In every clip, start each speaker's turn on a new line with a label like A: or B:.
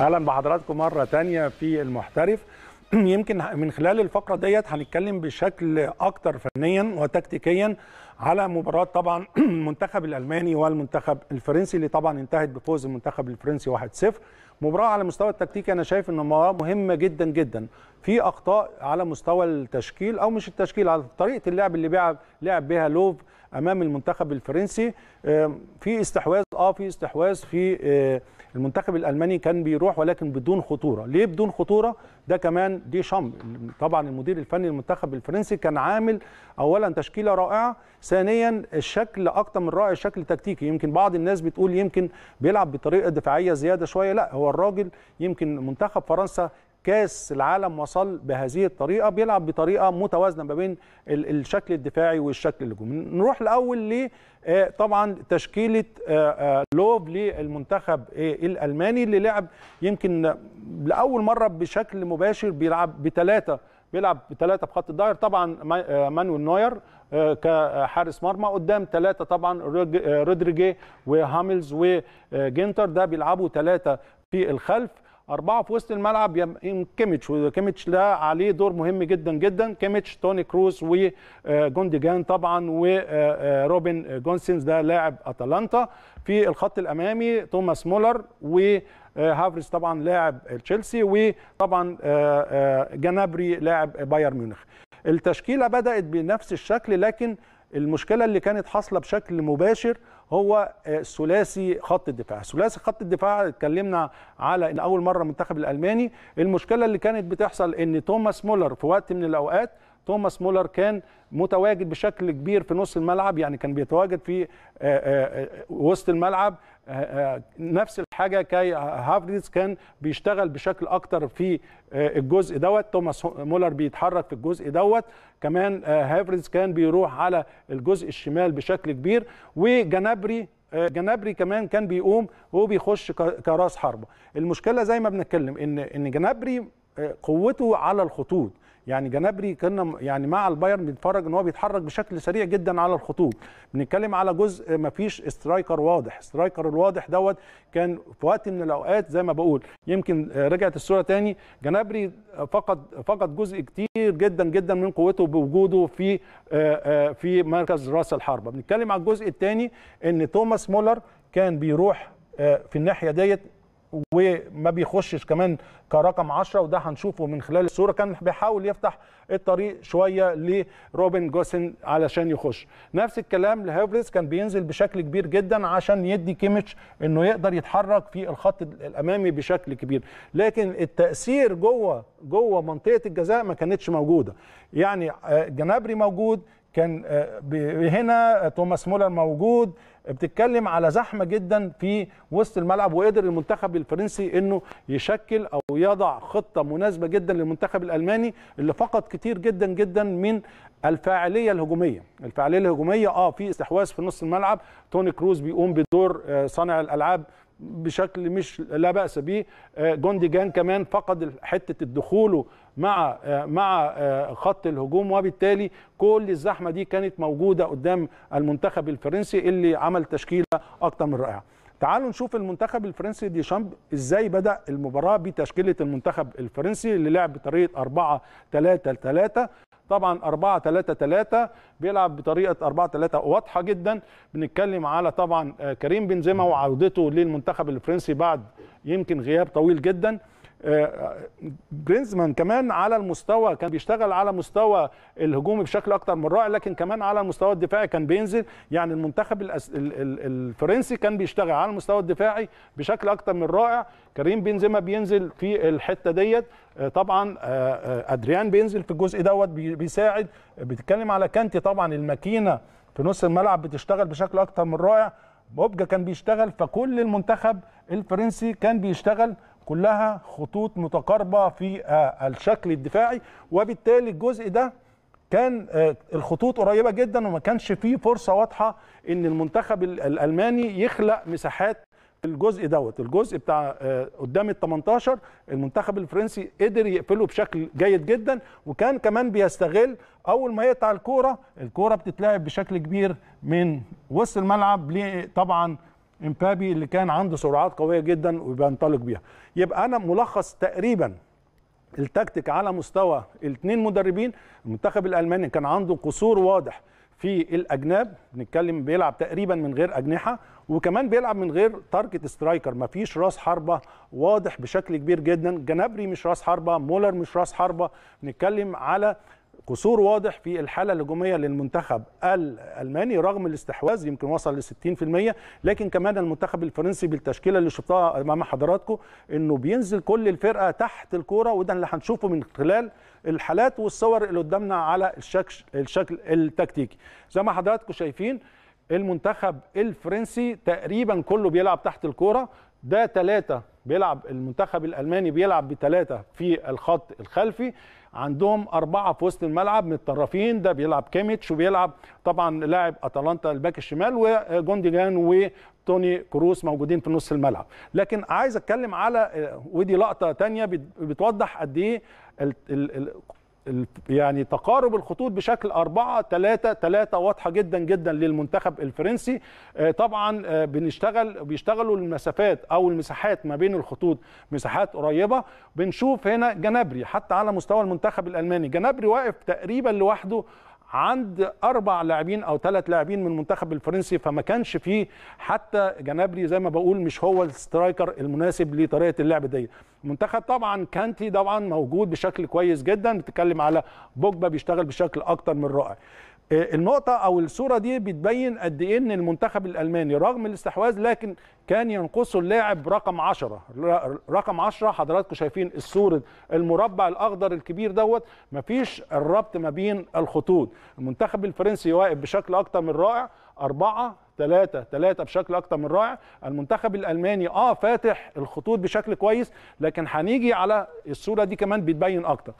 A: اهلا بحضراتكم مره تانية في المحترف يمكن من خلال الفقره ديت هنتكلم بشكل اكتر فنيا وتكتيكيا على مباراه طبعا المنتخب الالماني والمنتخب الفرنسي اللي طبعا انتهت بفوز المنتخب الفرنسي 1-0 مباراه على مستوى التكتيكي انا شايف ان مباراه مهمه جدا جدا في اخطاء على مستوى التشكيل او مش التشكيل على طريقه اللعب اللي بيلعب لعب بها لوف امام المنتخب الفرنسي في استحواذ اه في استحواذ في اه المنتخب الالماني كان بيروح ولكن بدون خطوره ليه بدون خطوره ده كمان دي شام طبعا المدير الفني للمنتخب الفرنسي كان عامل اولا تشكيله رائعه ثانيا الشكل اكتر من رائع الشكل التكتيكي يمكن بعض الناس بتقول يمكن بيلعب بطريقه دفاعيه زياده شويه لا هو الراجل يمكن منتخب فرنسا كاس العالم وصل بهذه الطريقه بيلعب بطريقه متوازنه ما بين الشكل الدفاعي والشكل الهجومي نروح الاول ل آه، طبعا تشكيله آه، آه، لوب للمنتخب الالماني اللي لعب يمكن لاول مره بشكل مباشر بيلعب بثلاثه بيلعب بثلاثه بخط الدائر طبعا مانويل نوير كحارس مرمى قدام ثلاثه طبعا رودريجي وهاملز وجينتر ده بيلعبوا ثلاثه في الخلف اربعه في وسط الملعب كيميتش وكيميتش ده عليه دور مهم جدا جدا كيميتش توني كروس وجونديجان آه، طبعا وروبن آه، آه، جونسنز ده لاعب اتلانتا في الخط الامامي توماس مولر و هافرز طبعا لاعب تشيلسي وطبعا جنابري لاعب بايرن ميونخ التشكيله بدات بنفس الشكل لكن المشكله اللي كانت حاصله بشكل مباشر هو آه، ثلاثي خط الدفاع ثلاثي خط الدفاع اتكلمنا على ان اول مره المنتخب الالماني المشكله اللي كانت بتحصل ان توماس مولر في وقت من الاوقات توماس مولر كان متواجد بشكل كبير في نص الملعب يعني كان بيتواجد في آه، آه، آه، وسط الملعب نفس الحاجه كاي هافريز كان بيشتغل بشكل اكتر في الجزء دوت توماس مولر بيتحرك في الجزء دوت كمان هافريز كان بيروح على الجزء الشمال بشكل كبير وجنابري جنابري كمان كان بيقوم وبيخش كراس حربه المشكله زي ما بنتكلم ان ان جنابري قوته على الخطوط يعني جنابري كنا يعني مع البايرن بنتفرج ان هو بيتحرك بشكل سريع جدا على الخطوط بنتكلم على جزء ما فيش سترايكر واضح سترايكر الواضح دوت كان في وقت من الاوقات زي ما بقول يمكن آه، رجعت الصوره تاني جنابري آه، فقد فقد جزء كتير جدا جدا من قوته بوجوده في آه، في مركز راس الحربه بنتكلم على الجزء الثاني ان توماس مولر كان بيروح في الناحيه ديت وما بيخشش كمان كرقم 10 وده هنشوفه من خلال الصوره كان بيحاول يفتح الطريق شويه لروبن جوسن علشان يخش نفس الكلام لهيفرز كان بينزل بشكل كبير جدا عشان يدي كيميتش انه يقدر يتحرك في الخط الامامي بشكل كبير لكن التاثير جوه جوه منطقه الجزاء ما كانتش موجوده يعني آه، جنابري موجود كان آه، هنا توماس مولر موجود بتتكلم على زحمه جدا في وسط الملعب وقدر المنتخب الفرنسي انه يشكل او يضع خطه مناسبه جدا للمنتخب الالماني اللي فقد كتير جدا جدا من الفاعليه الهجوميه، الفاعليه الهجوميه اه في استحواذ في نص الملعب، توني كروز بيقوم بدور آه، صانع الالعاب بشكل مش لا باس به، آه، جوندي جان كمان فقد حته الدخول مع آه، مع آه، خط الهجوم وبالتالي كل الزحمه دي كانت موجوده قدام المنتخب الفرنسي اللي عمل تشكيله اكتر من رائعه تعالوا نشوف المنتخب الفرنسي ديشامب ازاي بدا المباراه بتشكيله المنتخب الفرنسي اللي لعب بطريقه 4 3 3 طبعا 4 3 3 بيلعب بطريقه 4 3 واضحه جدا بنتكلم على طبعا آه، كريم بنزيما وعودته للمنتخب الفرنسي بعد يمكن غياب طويل جدا جرينزمان آه، آه، كمان على المستوى كان بيشتغل على مستوى الهجومي بشكل اكتر من رائع لكن كمان على المستوى الدفاعي كان بينزل يعني المنتخب الفرنسي كان بيشتغل على المستوى الدفاعي بشكل اكتر من رائع كريم بنزيما بينزل في الحته ديت آه، طبعا ادريان بينزل في الجزء دوت بيساعد بتتكلم على كانتي طبعا الماكينه في نص الملعب بتشتغل بشكل اكتر من رائع بوبجا كان بيشتغل فكل المنتخب الفرنسي كان بيشتغل كلها خطوط متقاربه في آه، الشكل الدفاعي وبالتالي الجزء ده كان آه، الخطوط قريبه جدا وما كانش فيه فرصه واضحه ان المنتخب الالماني يخلق مساحات في الجزء دوت الجزء بتاع آه، قدام ال 18 المنتخب الفرنسي قدر يقفله بشكل جيد جدا وكان كمان بيستغل اول ما يقطع الكوره الكوره بتتلعب بشكل كبير من وسط الملعب طبعا امبابي اللي كان عنده سرعات قويه جدا وبينطلق بيها يبقى انا ملخص تقريبا التكتيك على مستوى الاثنين مدربين المنتخب الالماني كان عنده قصور واضح في الاجناب بنتكلم بيلعب تقريبا من غير اجنحه وكمان بيلعب من غير تارجت سترايكر ما فيش راس حربه واضح بشكل كبير جدا جنابري مش راس حربه مولر مش راس حربه بنتكلم على قصور واضح في الحاله الهجوميه للمنتخب الالماني رغم الاستحواذ يمكن وصل ل 60% لكن كمان المنتخب الفرنسي بالتشكيله اللي شفتها امام حضراتكم انه بينزل كل الفرقه تحت الكوره وده اللي هنشوفه من خلال الحالات والصور اللي قدامنا على الشكل الشكل التكتيكي زي ما حضراتكم شايفين المنتخب الفرنسي تقريبا كله بيلعب تحت الكوره ده ثلاثه بيلعب المنتخب الالماني بيلعب بثلاثه في الخط الخلفي عندهم اربعه في وسط الملعب متطرفين ده بيلعب كيميتش وبيلعب طبعا لاعب اتلانتا الباك الشمال وجونديجان و توني كروس موجودين في نص الملعب لكن عايز اتكلم على آه، ودي لقطه تانية بتوضح قد ايه يعني تقارب الخطوط بشكل 4 3 3 واضحه جدا جدا للمنتخب الفرنسي آه، طبعا آه، بنشتغل بيشتغلوا المسافات او المساحات ما بين الخطوط مساحات قريبه بنشوف هنا جنابري حتى على مستوى المنتخب الالماني جنابري واقف تقريبا لوحده عند اربع لاعبين او ثلاث لاعبين من المنتخب الفرنسي فما كانش فيه حتى جنابري زي ما بقول مش هو السترايكر المناسب لطريقه اللعب دي المنتخب طبعا كانتي طبعا موجود بشكل كويس جدا بتتكلم على بوجبا بيشتغل بشكل اكتر من رائع إيه، النقطة أو الصورة دي بتبين قد إيه إن المنتخب الألماني رغم الاستحواذ لكن كان ينقصه اللاعب رقم 10 رقم 10 حضراتكم شايفين الصورة المربع الأخضر الكبير دوت مفيش الربط ما بين الخطوط المنتخب الفرنسي واقف بشكل أكتر من رائع أربعة ثلاثة ثلاثة بشكل أكتر من رائع المنتخب الألماني آه فاتح الخطوط بشكل كويس لكن هنيجي على الصورة دي كمان بتبين أكتر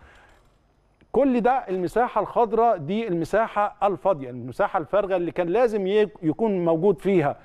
A: كل ده المساحه الخضراء دي المساحه الفاضيه المساحه الفارغه اللي كان لازم يكون موجود فيها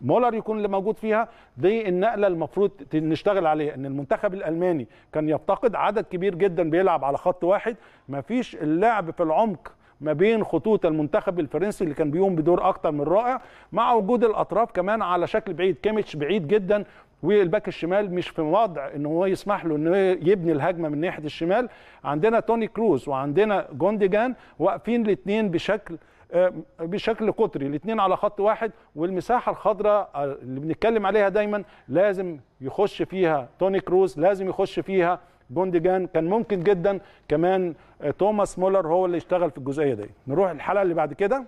A: مولر يكون اللي موجود فيها دي النقله المفروض نشتغل عليها ان المنتخب الالماني كان يفتقد عدد كبير جدا بيلعب على خط واحد مفيش اللعب في العمق ما بين خطوط المنتخب الفرنسي اللي كان بيقوم بدور اكتر من رائع مع وجود الاطراف كمان على شكل بعيد كيميتش بعيد جدا والباك الشمال مش في وضع ان هو يسمح له انه يبني الهجمه من ناحيه الشمال عندنا توني كروز وعندنا جونديجان واقفين الاثنين بشكل آه، بشكل قطري الاثنين على خط واحد والمساحه الخضراء آه، اللي بنتكلم عليها دايما لازم يخش فيها توني كروز لازم يخش فيها جونديجان كان ممكن جدا كمان آه، توماس مولر هو اللي اشتغل في الجزئيه دي نروح الحلقه اللي بعد كده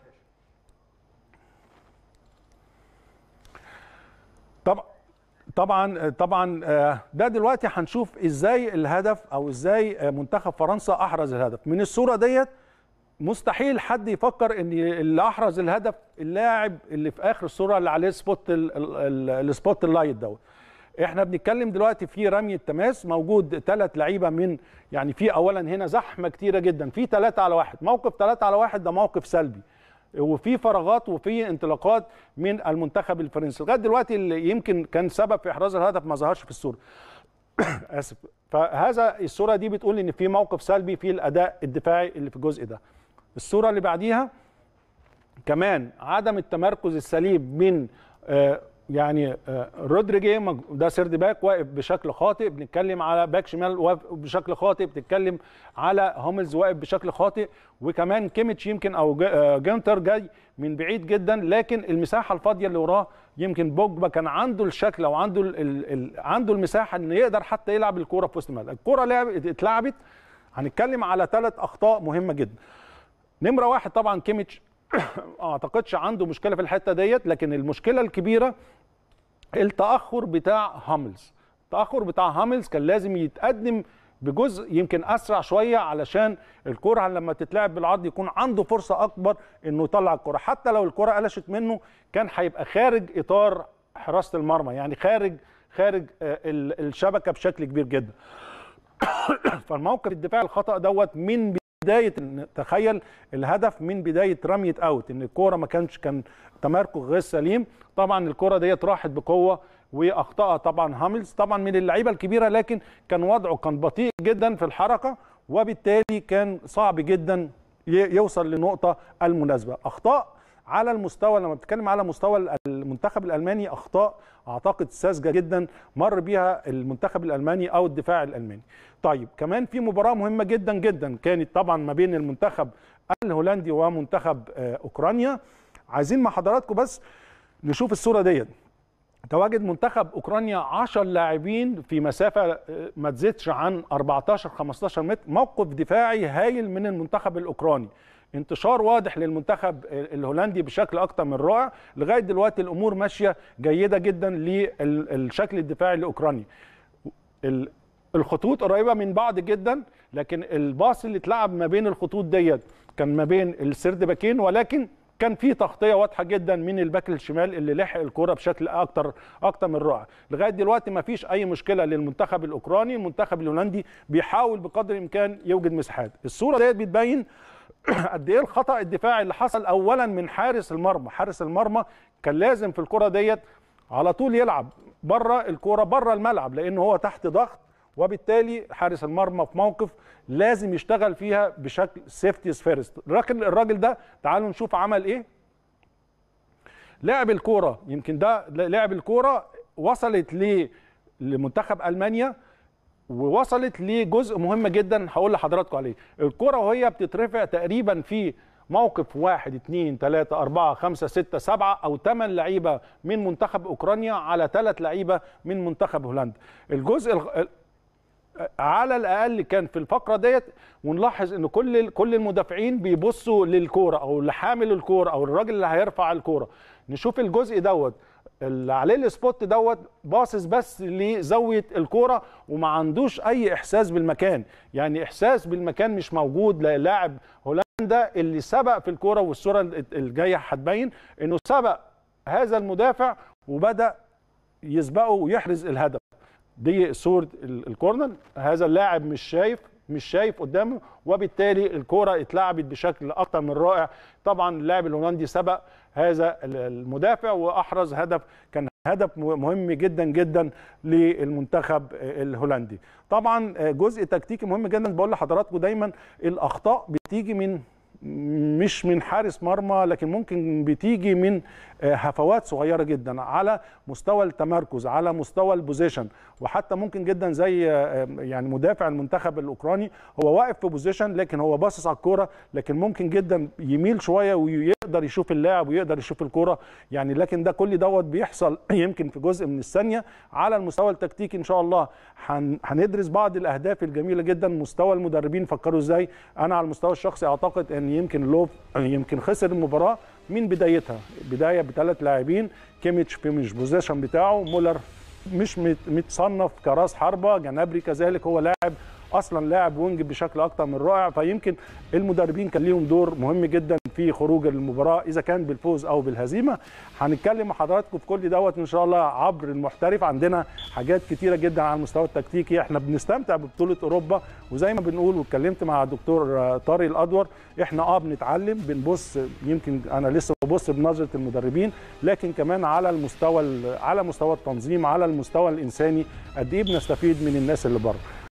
A: طبعا طبعا طبعا آه، ده دلوقتي هنشوف ازاي الهدف او ازاي آه، منتخب فرنسا احرز الهدف من الصوره ديت مستحيل حد يفكر ان اللي احرز الهدف اللاعب اللي في اخر الصوره اللي عليه سبوت السبوت اللايت دوت احنا بنتكلم دلوقتي في رمي التماس موجود ثلاث لعيبه من يعني في اولا هنا زحمه كتيره جدا في ثلاثه على واحد موقف ثلاثه على واحد ده موقف سلبي وفي فراغات وفي انطلاقات من المنتخب الفرنسي لغايه دلوقتي اللي يمكن كان سبب في احراز الهدف ما ظهرش في الصوره اسف فهذا الصوره دي بتقول ان في موقف سلبي في الاداء الدفاعي اللي في الجزء ده الصوره اللي بعديها كمان عدم التمركز السليم من آه، يعني آه، رودريجي ده سيرد باك واقف بشكل خاطئ بنتكلم على باك شمال واقف بشكل خاطئ بتتكلم على هوملز واقف بشكل خاطئ وكمان كيميتش يمكن او جنتر آه، جاي من بعيد جدا لكن المساحه الفاضيه اللي وراه يمكن بوجبا كان عنده الشكل او عنده الـ الـ عنده المساحه ان يقدر حتى يلعب الكوره في وسط الملعب الكوره لعبت اتلعبت هنتكلم على ثلاث اخطاء مهمه جدا نمره واحد طبعا كيميتش اعتقدش عنده مشكله في الحته ديت لكن المشكله الكبيره التاخر بتاع هاملز التاخر بتاع هاملز كان لازم يتقدم بجزء يمكن اسرع شويه علشان الكره لما تتلعب بالعرض يكون عنده فرصه اكبر انه يطلع الكره حتى لو الكره قلشت منه كان هيبقى خارج اطار حراسه المرمى يعني خارج خارج آه، الشبكه بشكل كبير جدا فالموقف الدفاع الخطا دوت من بدايه تخيل الهدف من بدايه رميه اوت ان الكوره ما كانش كان تمركز غير سليم طبعا الكوره ديت راحت بقوه واخطاها طبعا هاملز طبعا من اللعيبه الكبيره لكن كان وضعه كان بطيء جدا في الحركه وبالتالي كان صعب جدا يوصل لنقطه المناسبه اخطاء على المستوى لما بتتكلم على مستوى المنتخب الالماني اخطاء اعتقد ساذجه جدا مر بيها المنتخب الالماني او الدفاع الالماني. طيب كمان في مباراه مهمه جدا جدا كانت طبعا ما بين المنتخب الهولندي ومنتخب آه، اوكرانيا. عايزين مع حضراتكم بس نشوف الصوره ديت. تواجد منتخب اوكرانيا 10 لاعبين في مسافه آه، ما تزيدش عن 14 15 متر، موقف دفاعي هايل من المنتخب الاوكراني. انتشار واضح للمنتخب الهولندي بشكل اكتر من رائع لغايه دلوقتي الامور ماشيه جيده جدا للشكل الدفاعي الاوكراني الخطوط قريبه من بعض جدا لكن الباص اللي اتلعب ما بين الخطوط ديت كان ما بين السرد باكين ولكن كان في تغطيه واضحه جدا من الباك الشمال اللي لحق الكره بشكل اكتر اكتر من رائع لغايه دلوقتي ما فيش اي مشكله للمنتخب الاوكراني المنتخب الهولندي بيحاول بقدر الامكان يوجد مساحات الصوره ديت بتبين قد ايه الخطا الدفاعي اللي حصل اولا من حارس المرمى حارس المرمى كان لازم في الكره ديت على طول يلعب بره الكره بره الملعب لان هو تحت ضغط وبالتالي حارس المرمى في موقف لازم يشتغل فيها بشكل سيفتيز فيرست لكن الراجل ده تعالوا نشوف عمل ايه لعب الكوره يمكن ده لعب الكوره وصلت ل لمنتخب المانيا ووصلت لجزء مهم جدا هقول لحضراتكم عليه الكره وهي بتترفع تقريبا في موقف واحد اثنين ثلاثة أربعة خمسة ستة سبعة أو ثمان لعيبة من منتخب أوكرانيا على ثلاث لعيبة من منتخب هولندا الجزء ال... على الأقل كان في الفقرة ديت ونلاحظ إن كل كل المدافعين بيبصوا للكورة أو لحامل الكورة أو الراجل اللي هيرفع الكورة نشوف الجزء دوت اللي عليه السبوت دوت باصص بس لزاويه الكوره وما عندوش اي احساس بالمكان يعني احساس بالمكان مش موجود للاعب هولندا اللي سبق في الكوره والصوره الجايه هتبين انه سبق هذا المدافع وبدا يسبقه ويحرز الهدف دي صوره الكورنر هذا اللاعب مش شايف مش شايف قدامه وبالتالي الكوره اتلعبت بشكل اكتر من رائع طبعا اللاعب الهولندي سبق هذا المدافع واحرز هدف كان هدف مهم جدا جدا للمنتخب الهولندي طبعا آه، جزء تكتيكي مهم جدا بقول لحضراتكم دايما الاخطاء بتيجي من مش من حارس مرمى لكن ممكن بتيجي من آه، هفوات صغيره جدا على مستوى التمركز على مستوى البوزيشن وحتى ممكن جدا زي آه، آه، يعني مدافع المنتخب الاوكراني هو واقف في بوزيشن لكن هو باصص على الكوره لكن ممكن جدا يميل شويه وي يقدر يشوف اللاعب ويقدر يشوف الكوره يعني لكن ده كل دوت بيحصل يمكن في جزء من الثانيه على المستوى التكتيكي ان شاء الله هندرس بعض الاهداف الجميله جدا مستوى المدربين فكروا ازاي انا على المستوى الشخصي اعتقد ان يمكن لوف يمكن خسر المباراه من بدايتها بدايه بثلاث لاعبين كيميتش في مش بوزيشن بتاعه مولر مش متصنف كراس حربه جنابري كذلك هو لاعب اصلا لاعب وينج بشكل اكثر من رائع فيمكن المدربين كان ليهم دور مهم جدا في خروج المباراه اذا كان بالفوز او بالهزيمه هنتكلم مع حضراتكم في كل دوت ان شاء الله عبر المحترف عندنا حاجات كتيره جدا على المستوى التكتيكي احنا بنستمتع ببطوله اوروبا وزي ما بنقول واتكلمت مع الدكتور طارق الادور احنا اه بنتعلم بنبص يمكن انا لسه ببص بنظره المدربين لكن كمان على المستوى على مستوى التنظيم على المستوى الانساني قد ايه بنستفيد من الناس اللي بره